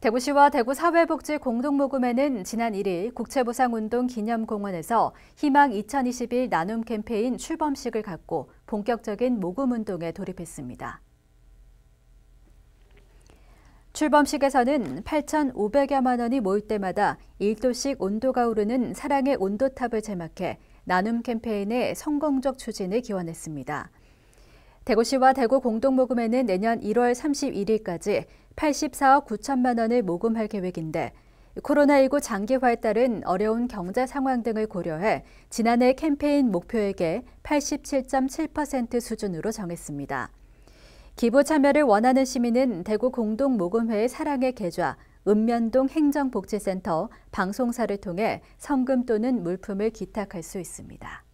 대구시와 대구사회복지공동모금회는 지난 1일 국채보상운동 기념공원에서 희망 2021 나눔 캠페인 출범식을 갖고 본격적인 모금운동에 돌입했습니다. 출범식에서는 8,500여만 원이 모일 때마다 1도씩 온도가 오르는 사랑의 온도탑을 제막해 나눔 캠페인의 성공적 추진을 기원했습니다. 대구시와 대구공동모금회는 내년 1월 31일까지 84억 9천만 원을 모금할 계획인데 코로나19 장기화에 따른 어려운 경제 상황 등을 고려해 지난해 캠페인 목표액의 87.7% 수준으로 정했습니다. 기부 참여를 원하는 시민은 대구 공동모금회의 사랑의 계좌, 읍면동 행정복지센터, 방송사를 통해 성금 또는 물품을 기탁할 수 있습니다.